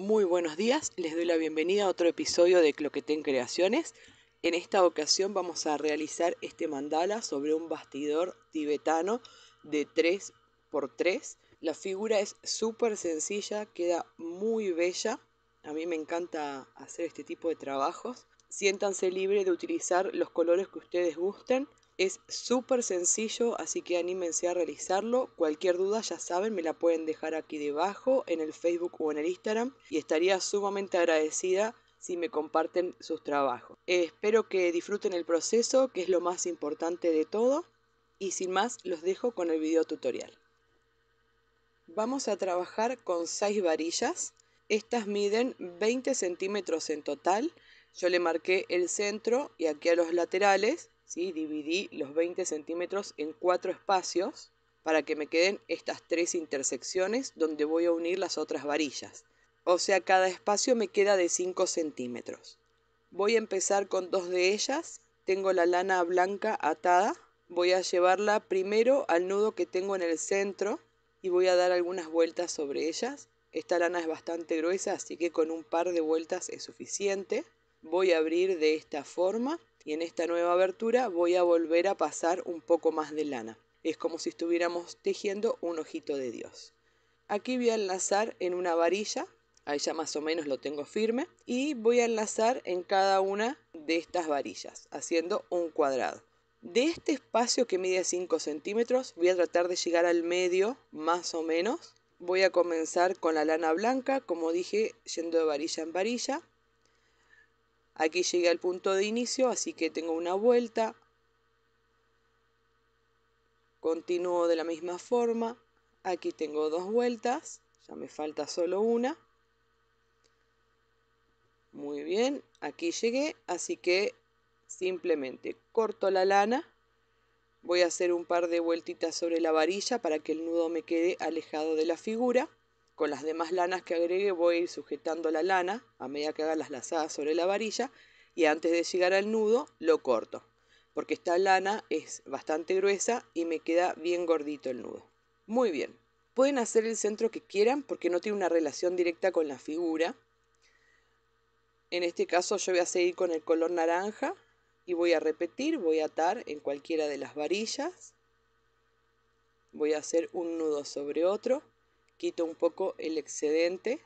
Muy buenos días, les doy la bienvenida a otro episodio de Cloquetén Creaciones. En esta ocasión vamos a realizar este mandala sobre un bastidor tibetano de 3 x 3 La figura es súper sencilla, queda muy bella. A mí me encanta hacer este tipo de trabajos. Siéntanse libres de utilizar los colores que ustedes gusten. Es súper sencillo, así que anímense a realizarlo. Cualquier duda, ya saben, me la pueden dejar aquí debajo, en el Facebook o en el Instagram. Y estaría sumamente agradecida si me comparten sus trabajos. espero que disfruten el proceso, que es lo más importante de todo. Y sin más, los dejo con el video tutorial. Vamos a trabajar con 6 varillas. Estas miden 20 centímetros en total. Yo le marqué el centro y aquí a los laterales dividí los 20 centímetros en cuatro espacios para que me queden estas tres intersecciones donde voy a unir las otras varillas. O sea, cada espacio me queda de 5 centímetros. Voy a empezar con dos de ellas. Tengo la lana blanca atada. Voy a llevarla primero al nudo que tengo en el centro y voy a dar algunas vueltas sobre ellas. Esta lana es bastante gruesa, así que con un par de vueltas es suficiente. Voy a abrir de esta forma y en esta nueva abertura voy a volver a pasar un poco más de lana. Es como si estuviéramos tejiendo un ojito de Dios. Aquí voy a enlazar en una varilla, ahí ya más o menos lo tengo firme, y voy a enlazar en cada una de estas varillas, haciendo un cuadrado. De este espacio que mide 5 centímetros, voy a tratar de llegar al medio, más o menos. Voy a comenzar con la lana blanca, como dije, yendo de varilla en varilla. Aquí llegué al punto de inicio, así que tengo una vuelta. Continúo de la misma forma. Aquí tengo dos vueltas. Ya me falta solo una. Muy bien, aquí llegué, así que simplemente corto la lana. Voy a hacer un par de vueltitas sobre la varilla para que el nudo me quede alejado de la figura. Con las demás lanas que agregue voy a ir sujetando la lana a medida que haga las lazadas sobre la varilla y antes de llegar al nudo lo corto, porque esta lana es bastante gruesa y me queda bien gordito el nudo. Muy bien, pueden hacer el centro que quieran porque no tiene una relación directa con la figura. En este caso yo voy a seguir con el color naranja y voy a repetir, voy a atar en cualquiera de las varillas. Voy a hacer un nudo sobre otro Quito un poco el excedente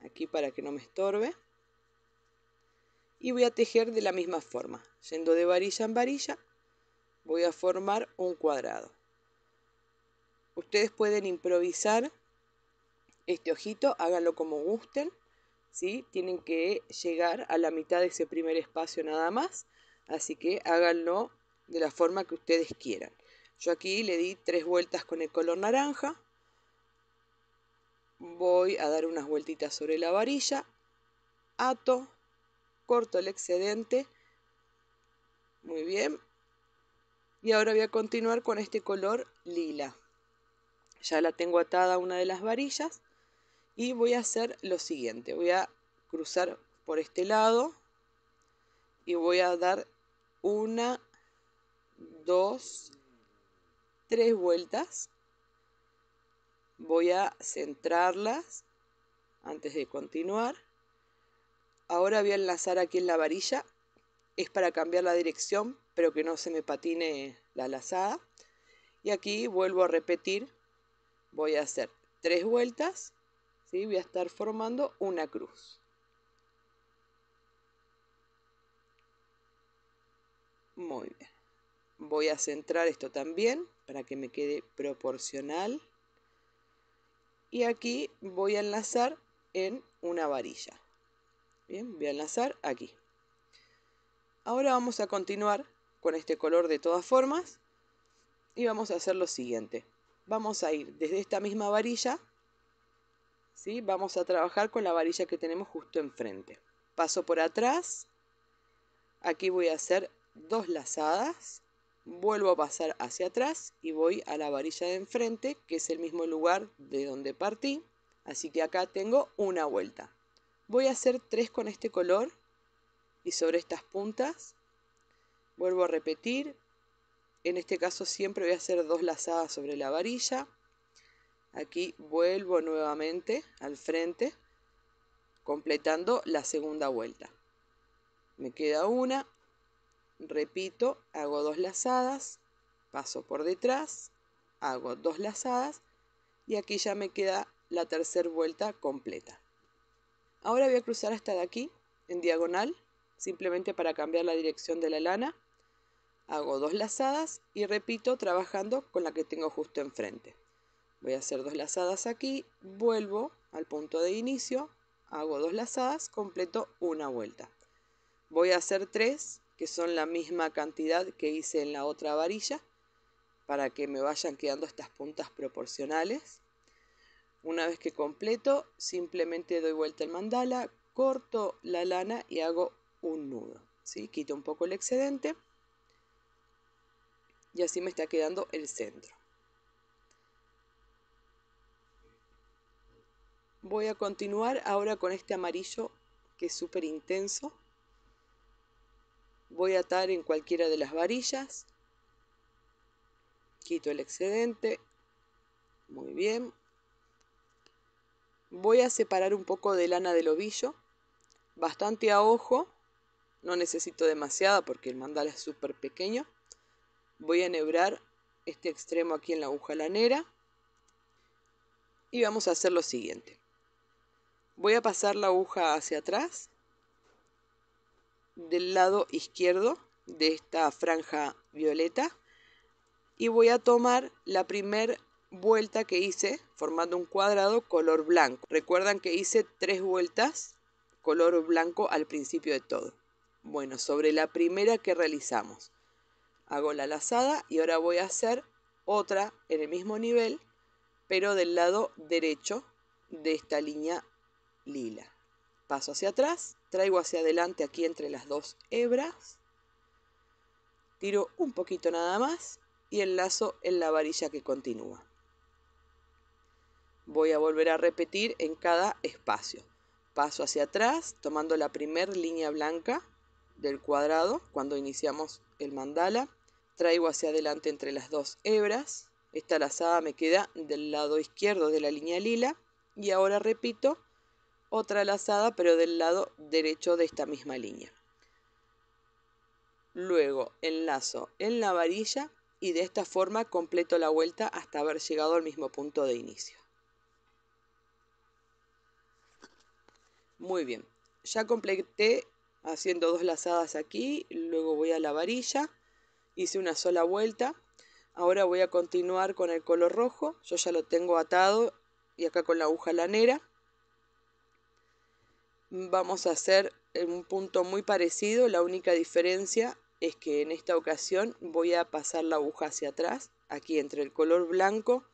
aquí para que no me estorbe. Y voy a tejer de la misma forma, yendo de varilla en varilla, voy a formar un cuadrado. Ustedes pueden improvisar este ojito, háganlo como gusten, si Tienen que llegar a la mitad de ese primer espacio nada más, así que háganlo de la forma que ustedes quieran. Yo aquí le di tres vueltas con el color naranja, voy a dar unas vueltitas sobre la varilla, ato, corto el excedente, muy bien, y ahora voy a continuar con este color lila. Ya la tengo atada a una de las varillas y voy a hacer lo siguiente, voy a cruzar por este lado y voy a dar una, dos, tres vueltas voy a centrarlas antes de continuar. Ahora voy a enlazar aquí en la varilla. Es para cambiar la dirección, pero que no se me patine la lazada. Y aquí vuelvo a repetir. Voy a hacer tres vueltas. ¿sí? Voy a estar formando una cruz. Muy bien. Voy a centrar esto también para que me quede proporcional y aquí voy a enlazar en una varilla. Bien, voy a enlazar aquí. Ahora vamos a continuar con este color de todas formas y vamos a hacer lo siguiente. Vamos a ir desde esta misma varilla, ¿sí? vamos a trabajar con la varilla que tenemos justo enfrente. Paso por atrás, aquí voy a hacer dos lazadas vuelvo a pasar hacia atrás y voy a la varilla de enfrente, que es el mismo lugar de donde partí, así que acá tengo una vuelta. Voy a hacer tres con este color y sobre estas puntas vuelvo a repetir. En este caso siempre voy a hacer dos lazadas sobre la varilla. Aquí vuelvo nuevamente al frente, completando la segunda vuelta. Me queda una, repito, hago dos lazadas, paso por detrás, hago dos lazadas y aquí ya me queda la tercera vuelta completa. Ahora voy a cruzar hasta de aquí en diagonal, simplemente para cambiar la dirección de la lana. Hago dos lazadas y repito trabajando con la que tengo justo enfrente. Voy a hacer dos lazadas aquí, vuelvo al punto de inicio, hago dos lazadas, completo una vuelta. Voy a hacer tres, que son la misma cantidad que hice en la otra varilla para que me vayan quedando estas puntas proporcionales. Una vez que completo, simplemente doy vuelta el mandala, corto la lana y hago un nudo. ¿sí? Quito un poco el excedente y así me está quedando el centro. Voy a continuar ahora con este amarillo que es súper intenso voy a atar en cualquiera de las varillas. Quito el excedente. Muy bien. Voy a separar un poco de lana del ovillo. Bastante a ojo. No necesito demasiada porque el mandala es súper pequeño. Voy a enhebrar este extremo aquí en la aguja lanera. Y vamos a hacer lo siguiente. Voy a pasar la aguja hacia atrás del lado izquierdo de esta franja violeta y voy a tomar la primera vuelta que hice formando un cuadrado color blanco. Recuerdan que hice tres vueltas color blanco al principio de todo. Bueno, sobre la primera que realizamos. Hago la lazada y ahora voy a hacer otra en el mismo nivel, pero del lado derecho de esta línea lila. Paso hacia atrás traigo hacia adelante aquí entre las dos hebras, tiro un poquito nada más y enlazo en la varilla que continúa. Voy a volver a repetir en cada espacio. Paso hacia atrás tomando la primer línea blanca del cuadrado cuando iniciamos el mandala. Traigo hacia adelante entre las dos hebras. Esta lazada me queda del lado izquierdo de la línea lila. Y ahora repito otra lazada pero del lado derecho de esta misma línea. Luego enlazo en la varilla y de esta forma completo la vuelta hasta haber llegado al mismo punto de inicio. Muy bien, ya completé haciendo dos lazadas aquí, luego voy a la varilla, hice una sola vuelta, ahora voy a continuar con el color rojo, yo ya lo tengo atado y acá con la aguja lanera, vamos a hacer un punto muy parecido, la única diferencia es que en esta ocasión voy a pasar la aguja hacia atrás, aquí entre el color blanco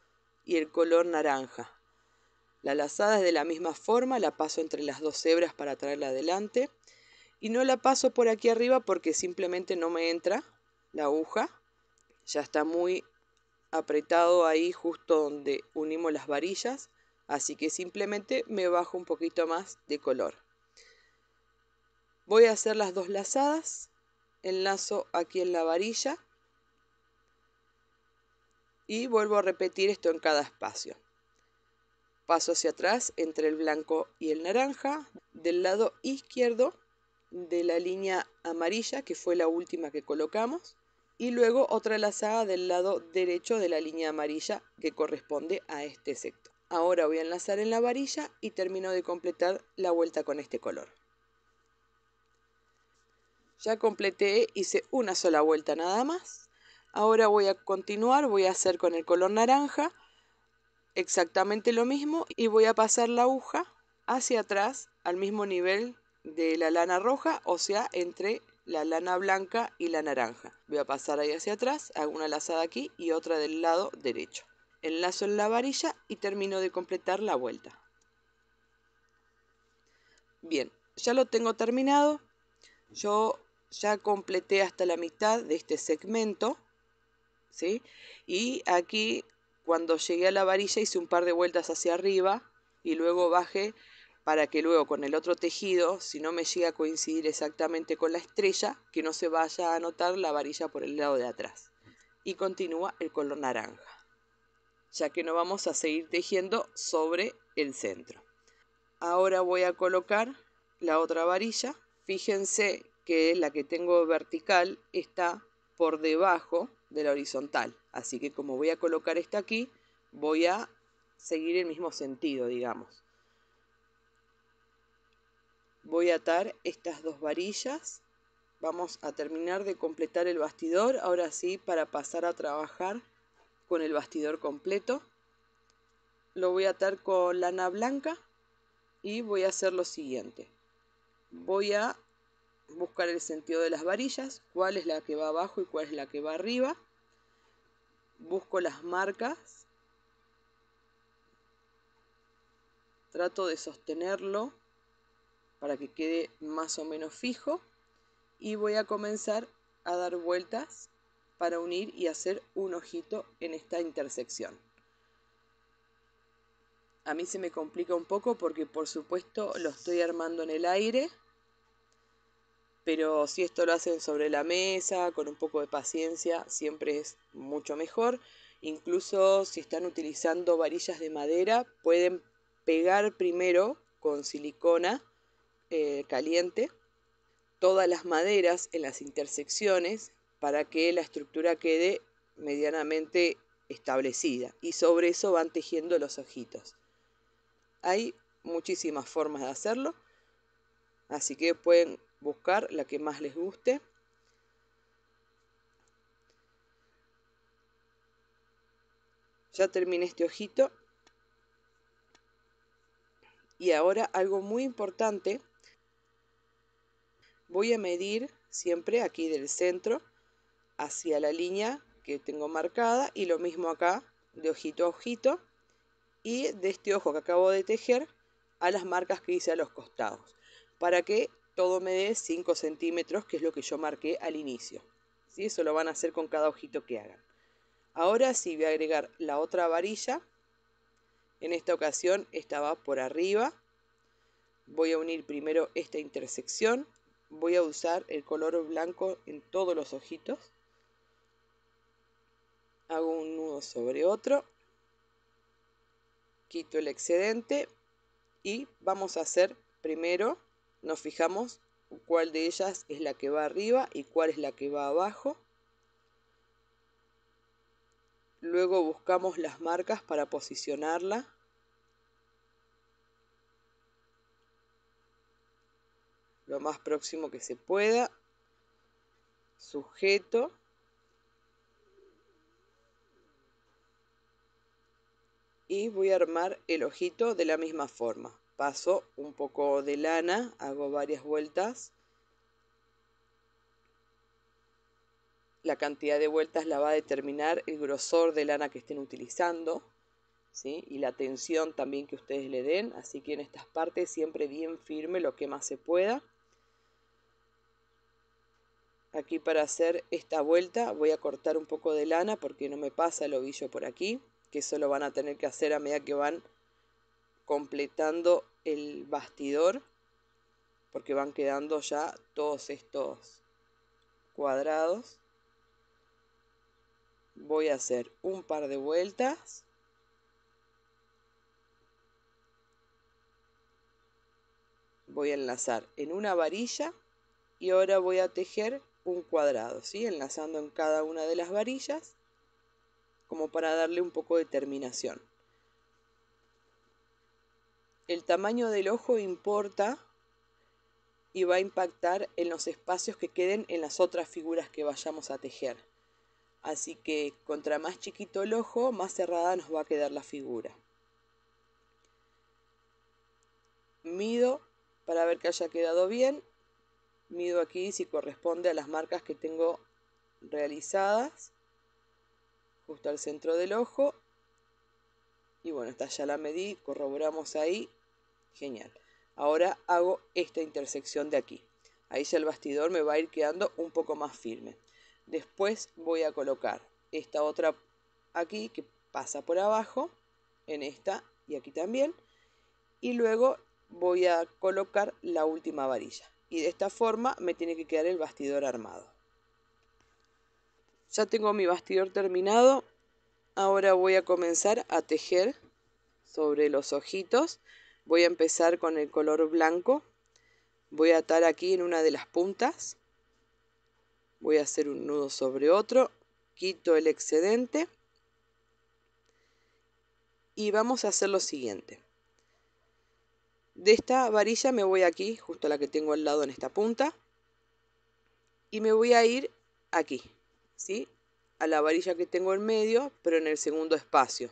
y el color naranja. La lazada es de la misma forma, la paso entre las dos hebras para traerla adelante y no la paso por aquí arriba porque simplemente no me entra la aguja. Ya está muy apretado ahí justo donde unimos las varillas, así que simplemente me bajo un poquito más de color. Voy a hacer las dos lazadas, enlazo aquí en la varilla y vuelvo a repetir esto en cada espacio. Paso hacia atrás entre el blanco y el naranja del lado izquierdo de la línea amarilla que fue la última que colocamos y luego otra lazada del lado derecho de la línea amarilla que corresponde a este sector. Ahora voy a enlazar en la varilla y termino de completar la vuelta con este color. Ya completé, hice una sola vuelta nada más. Ahora voy a continuar, voy a hacer con el color naranja exactamente lo mismo y voy a pasar la aguja hacia atrás al mismo nivel de la lana roja, o sea, entre la lana blanca y la naranja. Voy a pasar ahí hacia atrás, hago una lazada aquí y otra del lado derecho. Enlazo en la varilla y termino de completar la vuelta. Bien, ya lo tengo terminado. Yo ya completé hasta la mitad de este segmento, ¿sí? Y aquí, cuando llegué a la varilla, hice un par de vueltas hacia arriba y luego bajé para que luego con el otro tejido, si no me llega a coincidir exactamente con la estrella, que no se vaya a notar la varilla por el lado de atrás. Y continúa el color naranja, ya que no vamos a seguir tejiendo sobre el centro. Ahora voy a colocar la otra varilla. Fíjense que la que tengo vertical está por debajo de la horizontal. Así que como voy a colocar esta aquí, voy a seguir el mismo sentido, digamos. Voy a atar estas dos varillas. Vamos a terminar de completar el bastidor. Ahora sí, para pasar a trabajar con el bastidor completo. Lo voy a atar con lana blanca y voy a hacer lo siguiente. Voy a buscar el sentido de las varillas, cuál es la que va abajo y cuál es la que va arriba. Busco las marcas. Trato de sostenerlo para que quede más o menos fijo y voy a comenzar a dar vueltas para unir y hacer un ojito en esta intersección. A mí se me complica un poco porque por supuesto lo estoy armando en el aire pero si esto lo hacen sobre la mesa, con un poco de paciencia, siempre es mucho mejor. Incluso si están utilizando varillas de madera, pueden pegar primero con silicona eh, caliente todas las maderas en las intersecciones para que la estructura quede medianamente establecida y sobre eso van tejiendo los ojitos. Hay muchísimas formas de hacerlo, así que pueden buscar la que más les guste. Ya terminé este ojito. Y ahora algo muy importante. Voy a medir siempre aquí del centro hacia la línea que tengo marcada y lo mismo acá de ojito a ojito y de este ojo que acabo de tejer a las marcas que hice a los costados para que todo me dé 5 centímetros, que es lo que yo marqué al inicio. ¿Sí? Eso lo van a hacer con cada ojito que hagan. Ahora sí voy a agregar la otra varilla. En esta ocasión esta va por arriba. Voy a unir primero esta intersección. Voy a usar el color blanco en todos los ojitos. Hago un nudo sobre otro. Quito el excedente. Y vamos a hacer primero nos fijamos cuál de ellas es la que va arriba y cuál es la que va abajo. Luego buscamos las marcas para posicionarla. Lo más próximo que se pueda. Sujeto. Y voy a armar el ojito de la misma forma paso un poco de lana, hago varias vueltas. La cantidad de vueltas la va a determinar el grosor de lana que estén utilizando ¿sí? y la tensión también que ustedes le den. Así que en estas partes siempre bien firme lo que más se pueda. Aquí para hacer esta vuelta voy a cortar un poco de lana porque no me pasa el ovillo por aquí, que eso lo van a tener que hacer a medida que van completando el bastidor porque van quedando ya todos estos cuadrados voy a hacer un par de vueltas voy a enlazar en una varilla y ahora voy a tejer un cuadrado, ¿sí? enlazando en cada una de las varillas como para darle un poco de terminación el tamaño del ojo importa y va a impactar en los espacios que queden en las otras figuras que vayamos a tejer. Así que contra más chiquito el ojo, más cerrada nos va a quedar la figura. Mido para ver que haya quedado bien. Mido aquí si corresponde a las marcas que tengo realizadas, justo al centro del ojo. Y bueno, esta ya la medí, corroboramos ahí. Genial. Ahora hago esta intersección de aquí. Ahí ya el bastidor me va a ir quedando un poco más firme. Después voy a colocar esta otra aquí que pasa por abajo, en esta y aquí también. Y luego voy a colocar la última varilla. Y de esta forma me tiene que quedar el bastidor armado. Ya tengo mi bastidor terminado. Ahora voy a comenzar a tejer sobre los ojitos. Voy a empezar con el color blanco. Voy a atar aquí en una de las puntas. Voy a hacer un nudo sobre otro. Quito el excedente. Y vamos a hacer lo siguiente. De esta varilla me voy aquí, justo la que tengo al lado en esta punta. Y me voy a ir aquí, ¿sí? la varilla que tengo en medio, pero en el segundo espacio,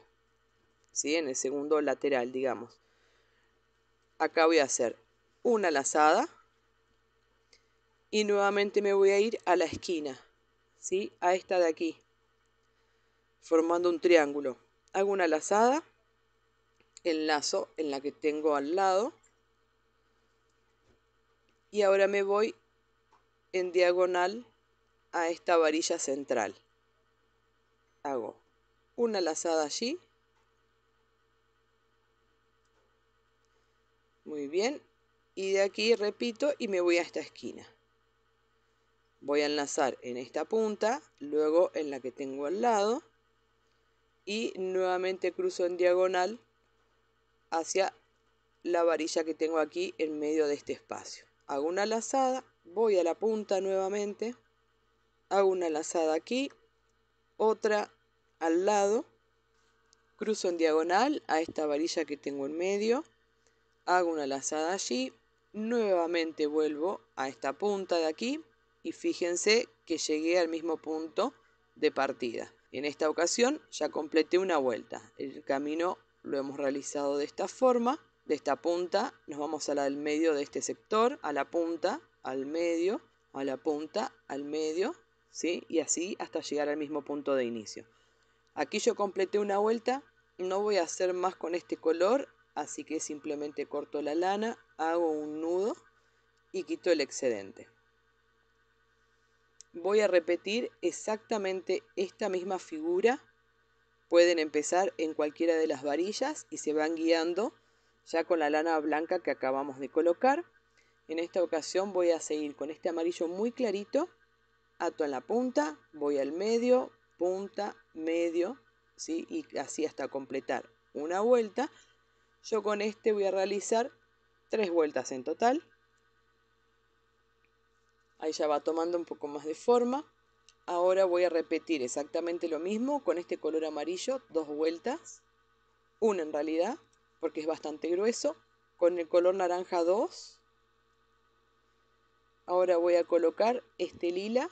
¿sí? en el segundo lateral, digamos. Acá voy a hacer una lazada y nuevamente me voy a ir a la esquina, ¿sí? a esta de aquí, formando un triángulo. Hago una lazada, enlazo en la que tengo al lado y ahora me voy en diagonal a esta varilla central hago una lazada allí. Muy bien. Y de aquí repito y me voy a esta esquina. Voy a enlazar en esta punta, luego en la que tengo al lado. Y nuevamente cruzo en diagonal hacia la varilla que tengo aquí en medio de este espacio. Hago una lazada, voy a la punta nuevamente, hago una lazada aquí, otra al lado, cruzo en diagonal a esta varilla que tengo en medio, hago una lazada allí, nuevamente vuelvo a esta punta de aquí y fíjense que llegué al mismo punto de partida. En esta ocasión ya completé una vuelta. El camino lo hemos realizado de esta forma. De esta punta nos vamos a la del medio de este sector, a la punta, al medio, a la punta, al medio, y así hasta llegar al mismo punto de inicio. Aquí yo completé una vuelta, no voy a hacer más con este color, así que simplemente corto la lana, hago un nudo y quito el excedente. Voy a repetir exactamente esta misma figura. Pueden empezar en cualquiera de las varillas y se van guiando ya con la lana blanca que acabamos de colocar. En esta ocasión voy a seguir con este amarillo muy clarito ato en la punta, voy al medio, punta, medio, ¿sí? y así hasta completar una vuelta. Yo con este voy a realizar tres vueltas en total. Ahí ya va tomando un poco más de forma. Ahora voy a repetir exactamente lo mismo con este color amarillo, dos vueltas. Una en realidad, porque es bastante grueso. Con el color naranja dos. Ahora voy a colocar este lila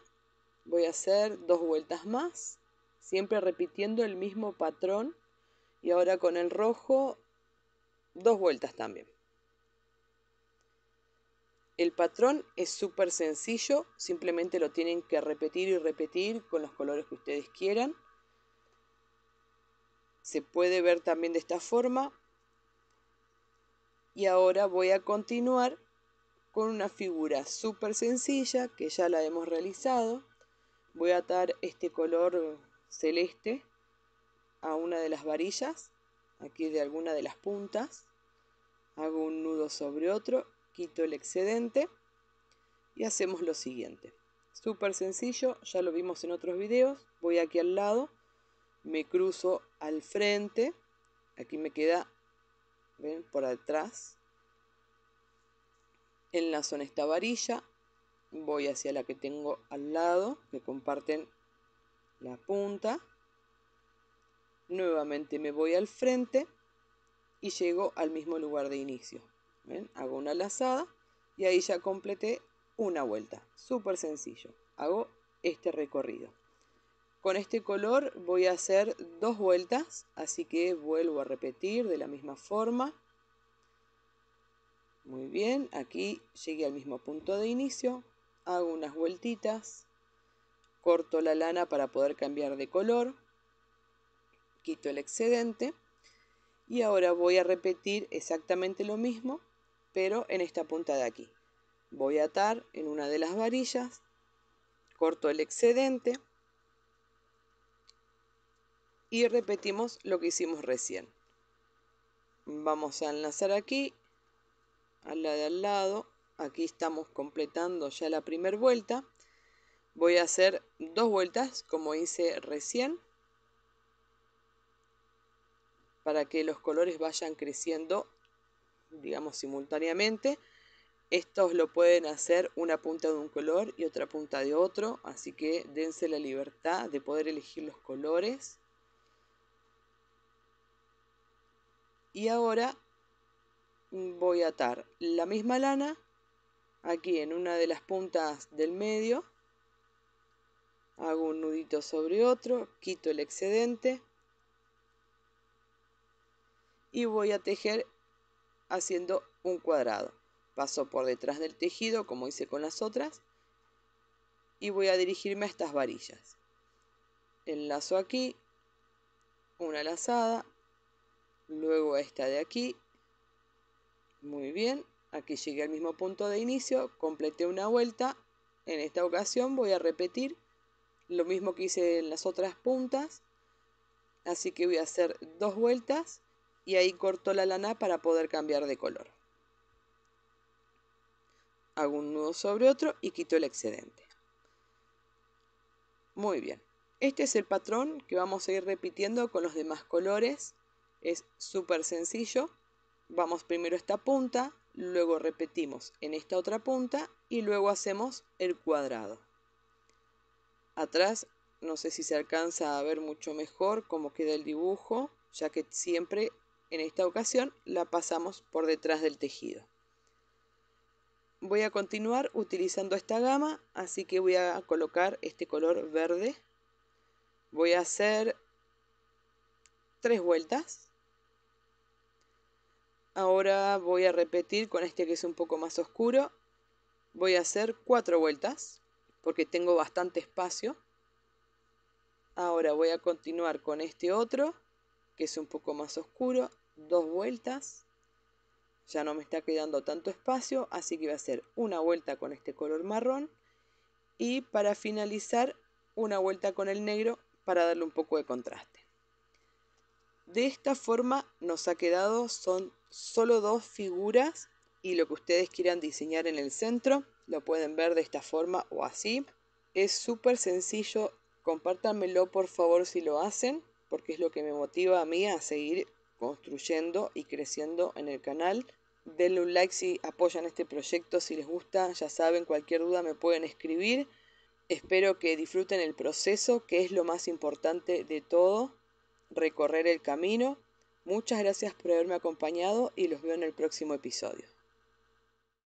Voy a hacer dos vueltas más, siempre repitiendo el mismo patrón y ahora con el rojo dos vueltas también. El patrón es súper sencillo, simplemente lo tienen que repetir y repetir con los colores que ustedes quieran. Se puede ver también de esta forma. Y ahora voy a continuar con una figura súper sencilla que ya la hemos realizado voy a atar este color celeste a una de las varillas, aquí de alguna de las puntas, hago un nudo sobre otro, quito el excedente y hacemos lo siguiente. Súper sencillo, ya lo vimos en otros videos, voy aquí al lado, me cruzo al frente, aquí me queda, ven, por atrás, enlazo en esta varilla, voy hacia la que tengo al lado, que comparten la punta. Nuevamente me voy al frente y llego al mismo lugar de inicio. Hago una lazada y ahí ya completé una vuelta. Súper sencillo. Hago este recorrido. Con este color voy a hacer dos vueltas, así que vuelvo a repetir de la misma forma. Muy bien, aquí llegué al mismo punto de inicio, hago unas vueltitas, corto la lana para poder cambiar de color, quito el excedente y ahora voy a repetir exactamente lo mismo, pero en esta punta de aquí. Voy a atar en una de las varillas, corto el excedente y repetimos lo que hicimos recién. Vamos a enlazar aquí, al la de al lado, Aquí estamos completando ya la primera vuelta. Voy a hacer dos vueltas como hice recién para que los colores vayan creciendo, digamos, simultáneamente. Estos lo pueden hacer una punta de un color y otra punta de otro, así que dense la libertad de poder elegir los colores. Y ahora voy a atar la misma lana aquí en una de las puntas del medio, hago un nudito sobre otro, quito el excedente y voy a tejer haciendo un cuadrado. Paso por detrás del tejido como hice con las otras y voy a dirigirme a estas varillas. Enlazo aquí, una lazada, luego esta de aquí, muy bien, Aquí llegué al mismo punto de inicio, completé una vuelta. En esta ocasión voy a repetir lo mismo que hice en las otras puntas. Así que voy a hacer dos vueltas y ahí corto la lana para poder cambiar de color. Hago un nudo sobre otro y quito el excedente. Muy bien. Este es el patrón que vamos a ir repitiendo con los demás colores. Es súper sencillo. Vamos primero esta punta, luego repetimos en esta otra punta y luego hacemos el cuadrado. Atrás no sé si se alcanza a ver mucho mejor cómo queda el dibujo, ya que siempre en esta ocasión la pasamos por detrás del tejido. Voy a continuar utilizando esta gama, así que voy a colocar este color verde. Voy a hacer tres vueltas Ahora voy a repetir con este que es un poco más oscuro. Voy a hacer cuatro vueltas porque tengo bastante espacio. Ahora voy a continuar con este otro que es un poco más oscuro. Dos vueltas. Ya no me está quedando tanto espacio, así que voy a hacer una vuelta con este color marrón. Y para finalizar, una vuelta con el negro para darle un poco de contraste. De esta forma nos ha quedado, son solo dos figuras y lo que ustedes quieran diseñar en el centro lo pueden ver de esta forma o así. Es súper sencillo, compártanmelo por favor si lo hacen porque es lo que me motiva a mí a seguir construyendo y creciendo en el canal. Denle un like si apoyan este proyecto, si les gusta, ya saben, cualquier duda me pueden escribir. Espero que disfruten el proceso, que es lo más importante de todo recorrer el camino. Muchas gracias por haberme acompañado y los veo en el próximo episodio.